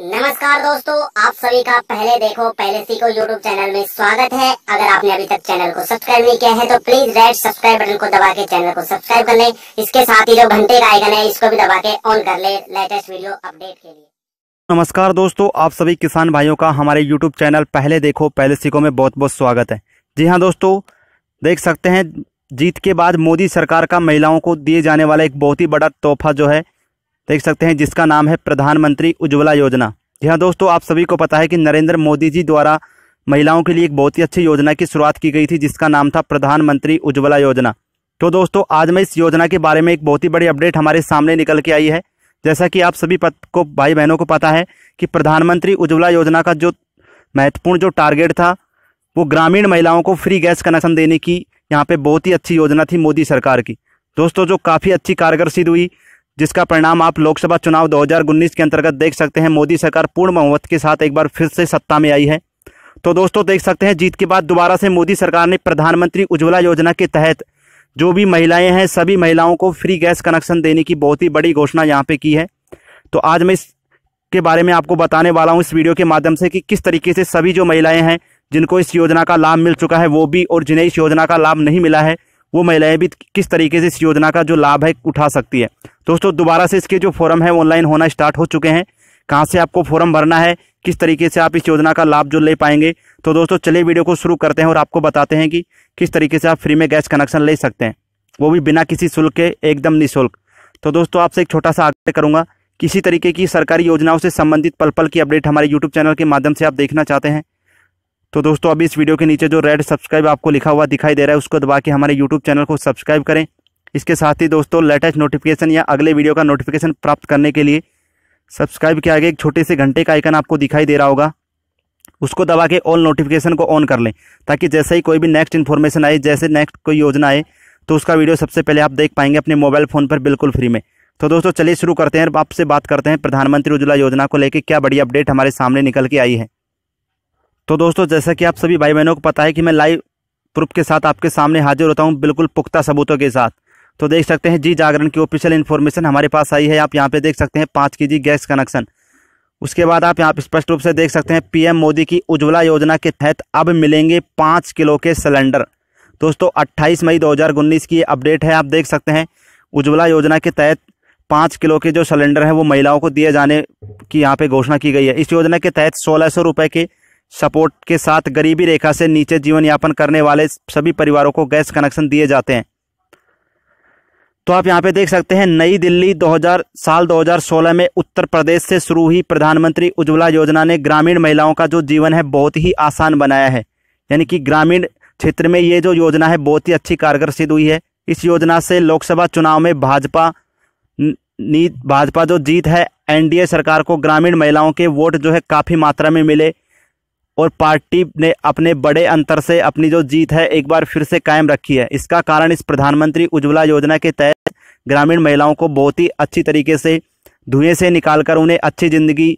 नमस्कार दोस्तों आप सभी का पहले देखो पहले सीखो यूट्यूब चैनल में स्वागत है अगर आपने अभी तक चैनल को सब्सक्राइब नहीं किया है तो प्लीज रेड सब्सक्राइब बटन को दबा के चैनल को सब्सक्राइब कर लें इसके साथ ही जो घंटे का आइकन है इसको भी दबा के ऑन कर ले लेटेस्ट वीडियो अपडेट के लिए नमस्कार दोस्तों आप सभी किसान भाइयों का हमारे यूट्यूब चैनल पहले देखो पहले सीखो में बहुत बहुत स्वागत है जी हाँ दोस्तों देख सकते हैं जीत के बाद मोदी सरकार का महिलाओं को दिए जाने वाला एक बहुत ही बड़ा तोहफा जो है देख सकते हैं जिसका नाम है प्रधानमंत्री उज्ज्वला योजना जी हाँ दोस्तों आप सभी को पता है कि नरेंद्र मोदी जी द्वारा महिलाओं के लिए एक बहुत ही अच्छी योजना की शुरुआत की गई थी जिसका नाम था प्रधानमंत्री उज्ज्वला योजना तो दोस्तों आज मैं इस योजना के बारे में एक बहुत ही बड़ी अपडेट हमारे सामने निकल के आई है जैसा कि आप सभी पत को भाई बहनों को पता है कि प्रधानमंत्री उज्ज्वला योजना का जो महत्वपूर्ण जो टारगेट था वो ग्रामीण महिलाओं को फ्री गैस कनेक्शन देने की यहाँ पे बहुत ही अच्छी योजना थी मोदी सरकार की दोस्तों जो काफ़ी अच्छी कारगर सिद्ध हुई जिसका परिणाम आप लोकसभा चुनाव 2019 के अंतर्गत देख सकते हैं मोदी सरकार पूर्ण बहुमत के साथ एक बार फिर से सत्ता में आई है तो दोस्तों देख सकते हैं जीत के बाद दोबारा से मोदी सरकार ने प्रधानमंत्री उज्ज्वला योजना के तहत जो भी महिलाएं हैं सभी महिलाओं को फ्री गैस कनेक्शन देने की बहुत ही बड़ी घोषणा यहाँ पे की है तो आज मैं इसके बारे में आपको बताने वाला हूँ इस वीडियो के माध्यम से कि किस तरीके से सभी जो महिलाएं हैं जिनको इस योजना का लाभ मिल चुका है वो भी और जिन्हें इस योजना का लाभ नहीं मिला है वो महिलाएं भी किस तरीके से इस योजना का जो लाभ है उठा सकती है दोस्तों दोबारा से इसके जो फॉर्म है ऑनलाइन होना स्टार्ट हो चुके हैं कहाँ से आपको फॉर्म भरना है किस तरीके से आप इस योजना का लाभ जो ले पाएंगे तो दोस्तों चलिए वीडियो को शुरू करते हैं और आपको बताते हैं कि किस तरीके से आप फ्री में गैस कनेक्शन ले सकते हैं वो भी बिना किसी शुल्क के एकदम निःशुल्क तो दोस्तों आपसे एक छोटा सा आग्रह करूँगा किसी तरीके की सरकारी योजनाओं से संबंधित पल पल की अपडेट हमारे यूट्यूब चैनल के माध्यम से आप देखना चाहते हैं तो दोस्तों अभी इस वीडियो के नीचे जो रेड सब्सक्राइब आपको लिखा हुआ दिखाई दे रहा है उसको दबा के हमारे यूट्यूब चैनल को सब्सक्राइब करें इसके साथ ही दोस्तों लेटेस्ट नोटिफिकेशन या अगले वीडियो का नोटिफिकेशन प्राप्त करने के लिए सब्सक्राइब के आगे एक छोटे से घंटे का आइकन आपको दिखाई दे रहा होगा उसको दबा के ऑल नोटिफिकेशन को ऑन कर लें ताकि जैसे ही कोई भी नेक्स्ट इन्फॉर्मेशन आए जैसे नेक्स्ट कोई योजना आए तो उसका वीडियो सबसे पहले आप देख पाएंगे अपने मोबाइल फ़ोन पर बिल्कुल फ्री में तो दोस्तों चलिए शुरू करते हैं आपसे बात करते हैं प्रधानमंत्री उज्ज्वला योजना को लेकर क्या बड़ी अपडेट हमारे सामने निकल के आई है तो दोस्तों जैसा कि आप सभी भाई बहनों को पता है कि मैं लाइव प्रूफ के साथ आपके सामने हाजिर होता हूँ बिल्कुल पुख्ता सबूतों के साथ तो देख सकते हैं जी जागरण की ऑफिशियल इन्फॉर्मेशन हमारे पास आई है आप यहाँ पे देख सकते हैं पाँच के जी गैस कनेक्शन उसके बाद आप यहाँ स्पष्ट रूप से देख सकते हैं पीएम मोदी की उज्ज्वला योजना के तहत अब मिलेंगे पाँच किलो के सिलेंडर दोस्तों अट्ठाईस मई उन्नीस की अपडेट है आप देख सकते हैं उज्ज्वला योजना के तहत पाँच किलो के जो सिलेंडर हैं वो महिलाओं को दिए जाने की यहाँ पर घोषणा की गई है इस योजना के तहत सोलह सौ रुपये के सपोर्ट के साथ गरीबी रेखा से नीचे जीवन यापन करने वाले सभी परिवारों को गैस कनेक्शन दिए जाते हैं तो आप यहाँ पे देख सकते हैं नई दिल्ली 2000 साल 2016 में उत्तर प्रदेश से शुरू हुई प्रधानमंत्री उज्ज्वला योजना ने ग्रामीण महिलाओं का जो जीवन है बहुत ही आसान बनाया है यानी कि ग्रामीण क्षेत्र में ये जो योजना है बहुत ही अच्छी कारगर सिद्ध हुई है इस योजना से लोकसभा चुनाव में भाजपा नीत भाजपा जो जीत है एनडीए सरकार को ग्रामीण महिलाओं के वोट जो है काफ़ी मात्रा में मिले और पार्टी ने अपने बड़े अंतर से अपनी जो जीत है एक बार फिर से कायम रखी है इसका कारण इस प्रधानमंत्री उज्ज्वला योजना के तहत ग्रामीण महिलाओं को बहुत ही अच्छी तरीके से धुएं से निकालकर उन्हें अच्छी ज़िंदगी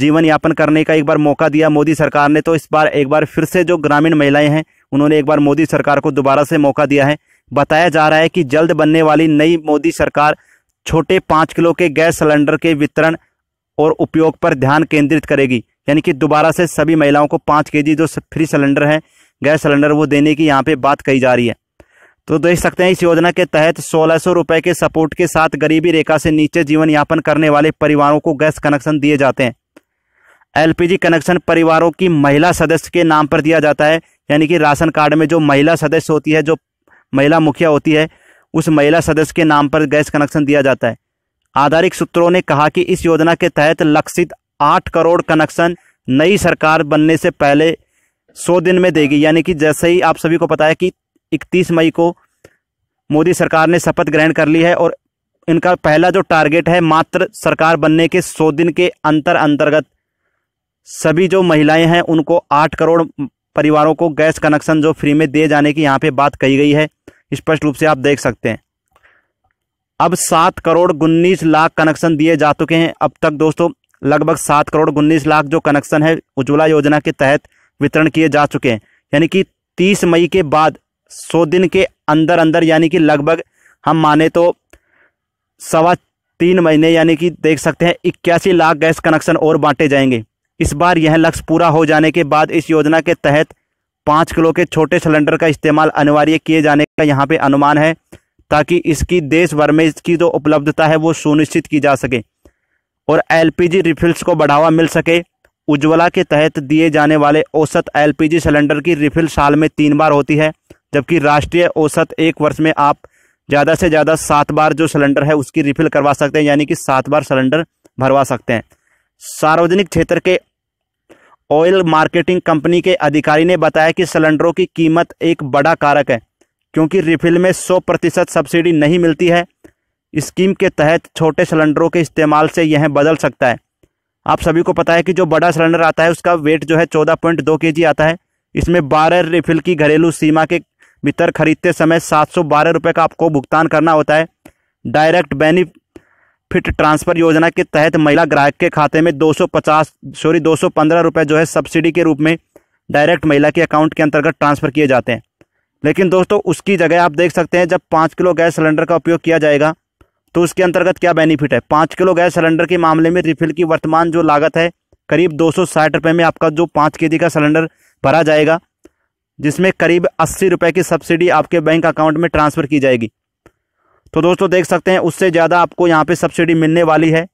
जीवन यापन करने का एक बार मौका दिया मोदी सरकार ने तो इस बार एक बार फिर से जो ग्रामीण महिलाएं हैं उन्होंने एक बार मोदी सरकार को दोबारा से मौका दिया है बताया जा रहा है कि जल्द बनने वाली नई मोदी सरकार छोटे पाँच किलो के गैस सिलेंडर के वितरण और उपयोग पर ध्यान केंद्रित करेगी यानी कि दोबारा से सभी महिलाओं को पाँच के जो फ्री सिलेंडर हैं गैस सिलेंडर वो देने की यहाँ पर बात कही जा रही है तो देख सकते हैं इस योजना के तहत सोलह सौ रुपये के सपोर्ट के साथ गरीबी रेखा से नीचे जीवन यापन करने वाले परिवारों को गैस कनेक्शन दिए जाते हैं एलपीजी कनेक्शन परिवारों की महिला सदस्य के नाम पर दिया जाता है यानी कि राशन कार्ड में जो महिला सदस्य होती है जो महिला मुखिया होती है उस महिला सदस्य के नाम पर गैस कनेक्शन दिया जाता है आधारिक सूत्रों ने कहा कि इस योजना के तहत लक्षित आठ करोड़ कनेक्शन नई सरकार बनने से पहले सौ दिन में देगी यानी कि जैसे ही आप सभी को पता है कि इकतीस मई को मोदी सरकार ने शपथ ग्रहण कर ली है और इनका पहला जो टारगेट है मात्र सरकार बनने के सौ दिन के अंतर अंतर्गत सभी जो महिलाएं हैं उनको आठ करोड़ परिवारों को गैस कनेक्शन जो फ्री में दिए जाने की यहाँ पे बात कही गई है स्पष्ट रूप से आप देख सकते हैं अब सात करोड़ उन्नीस लाख कनेक्शन दिए जा चुके हैं अब तक दोस्तों लगभग सात करोड़ उन्नीस लाख जो कनेक्शन है उज्ज्वला योजना के तहत वितरण किए जा चुके हैं यानी कि तीस मई के बाद सौ दिन के अंदर अंदर यानी कि लगभग हम माने तो सवा तीन महीने यानी कि देख सकते हैं इक्यासी लाख गैस कनेक्शन और बांटे जाएंगे इस बार यह लक्ष्य पूरा हो जाने के बाद इस योजना के तहत पाँच किलो के छोटे सिलेंडर का इस्तेमाल अनिवार्य किए जाने का यहाँ पे अनुमान है ताकि इसकी देश भर में इसकी जो उपलब्धता है वो सुनिश्चित की जा सके और एलपीजी रिफिल्स को बढ़ावा मिल सके उज्ज्वला के तहत दिए जाने वाले औसत एलपीजी सिलेंडर की रिफिल साल में तीन बार होती है जबकि राष्ट्रीय औसत एक वर्ष में आप ज़्यादा से ज़्यादा सात बार जो सिलेंडर है उसकी रिफिल करवा सकते हैं यानी कि सात बार सिलेंडर भरवा सकते हैं सार्वजनिक क्षेत्र के ऑयल मार्केटिंग कंपनी के अधिकारी ने बताया कि सिलेंडरों की कीमत एक बड़ा कारक है क्योंकि रिफिल में 100 प्रतिशत सब्सिडी नहीं मिलती है स्कीम के तहत छोटे सिलेंडरों के इस्तेमाल से यह बदल सकता है आप सभी को पता है कि जो बड़ा सिलेंडर आता है उसका वेट जो है चौदह पॉइंट दो के जी आता है इसमें बारह रिफिल की घरेलू सीमा के भीतर खरीदते समय सात सौ बारह रुपये का आपको भुगतान करना होता है डायरेक्ट बेनिफिट ट्रांसफ़र योजना के तहत महिला ग्राहक के खाते में दो सौ पचास सॉरी दो सौ पंद्रह रुपये जो है सब्सिडी के रूप में डायरेक्ट महिला के अकाउंट के अंतर्गत ट्रांसफ़र किए जाते हैं लेकिन दोस्तों उसकी जगह आप देख सकते हैं जब पाँच किलो गैस सिलेंडर का उपयोग किया जाएगा तो उसके अंतर्गत क्या बेनिफिट है पाँच किलो गैस सिलेंडर के मामले में रिफिल की वर्तमान जो लागत है करीब दो सौ साठ में आपका जो पाँच के जी का सिलेंडर भरा जाएगा जिसमें करीब अस्सी रुपये की सब्सिडी आपके बैंक अकाउंट में ट्रांसफ़र की जाएगी तो दोस्तों देख सकते हैं उससे ज़्यादा आपको यहाँ पे सब्सिडी मिलने वाली है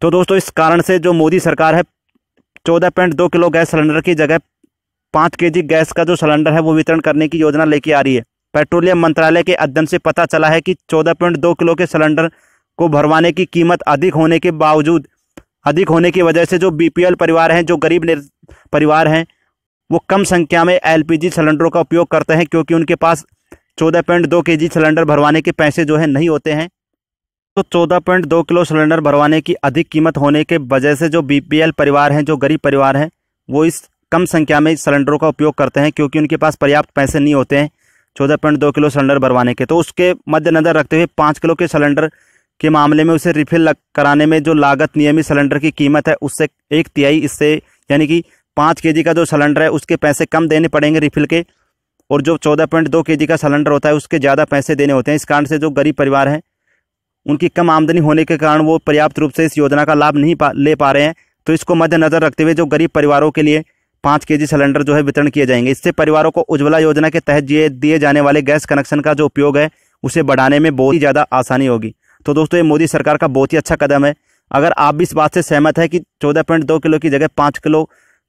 तो दोस्तों इस कारण से जो मोदी सरकार है चौदह पॉइंट दो किलो गैस सिलेंडर की जगह पाँच के जी गैस का जो सिलेंडर है वो वितरण करने की योजना लेके आ रही है पेट्रोलियम मंत्रालय के अध्ययन से पता चला है कि 14.2 किलो के सिलेंडर को भरवाने की कीमत अधिक होने के बावजूद अधिक होने की वजह से जो बीपीएल परिवार हैं जो गरीब परिवार हैं वो कम संख्या में एलपीजी सिलेंडरों का उपयोग करते हैं क्योंकि उनके पास 14.2 पॉइंट दो के जी सिलेंडर भरवाने के पैसे जो है नहीं होते हैं तो दो किलो सिलेंडर भरवाने की अधिक कीमत होने के वजह से जो बी परिवार हैं जो गरीब परिवार हैं वो इस कम संख्या में सिलेंडरों का उपयोग करते हैं क्योंकि उनके पास पर्याप्त पैसे नहीं होते हैं चौदह पॉइंट दो किलो सिलेंडर भरवाने के तो उसके मद्देनज़र रखते हुए पाँच किलो के सिलेंडर के मामले में उसे रिफिल कराने में जो लागत नियमित सिलेंडर की कीमत है उससे एक तिहाई इससे यानी कि पाँच के का जो सिलेंडर है उसके पैसे कम देने पड़ेंगे रिफिल के और जो चौदह पॉइंट दो के का सिलेंडर होता है उसके ज़्यादा पैसे देने होते हैं इस कारण से जो गरीब परिवार हैं उनकी कम आमदनी होने के कारण वो पर्याप्त रूप से इस योजना का लाभ नहीं पा ले पा रहे हैं तो इसको मद्देनज़र रखते हुए जो गरीब परिवारों के लिए पाँच के जी सिलेंडर जो है वितरण किए जाएंगे इससे परिवारों को उज्ज्वला योजना के तहत दिए जाने वाले गैस कनेक्शन का जो उपयोग है उसे बढ़ाने में बहुत ही ज़्यादा आसानी होगी तो दोस्तों ये मोदी सरकार का बहुत ही अच्छा कदम है अगर आप भी इस बात से सहमत है कि चौदह पॉइंट दो किलो की जगह पाँच किलो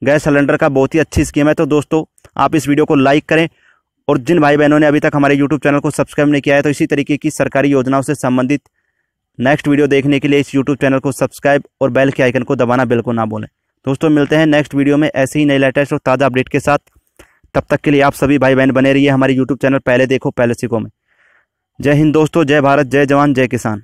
गैस सिलेंडर का बहुत ही अच्छी स्कीम है तो दोस्तों आप इस वीडियो को लाइक करें और जिन भाई बहनों ने अभी तक हमारे यूट्यूब चैनल को सब्सक्राइब नहीं किया है तो इसी तरीके की सरकारी योजनाओं से संबंधित नेक्स्ट वीडियो देखने के लिए इस यूट्यूब चैनल को सब्सक्राइब और बैल के आइकन को दबाना बिल्कुल ना बोलें दोस्तों मिलते हैं नेक्स्ट वीडियो में ऐसे ही नए लेटेस्ट और ताज़ा अपडेट के साथ तब तक के लिए आप सभी भाई बहन बने रहिए हमारे यूट्यूब चैनल पहले देखो पहले सीखो में जय हिंद दोस्तों जय भारत जय जवान जय किसान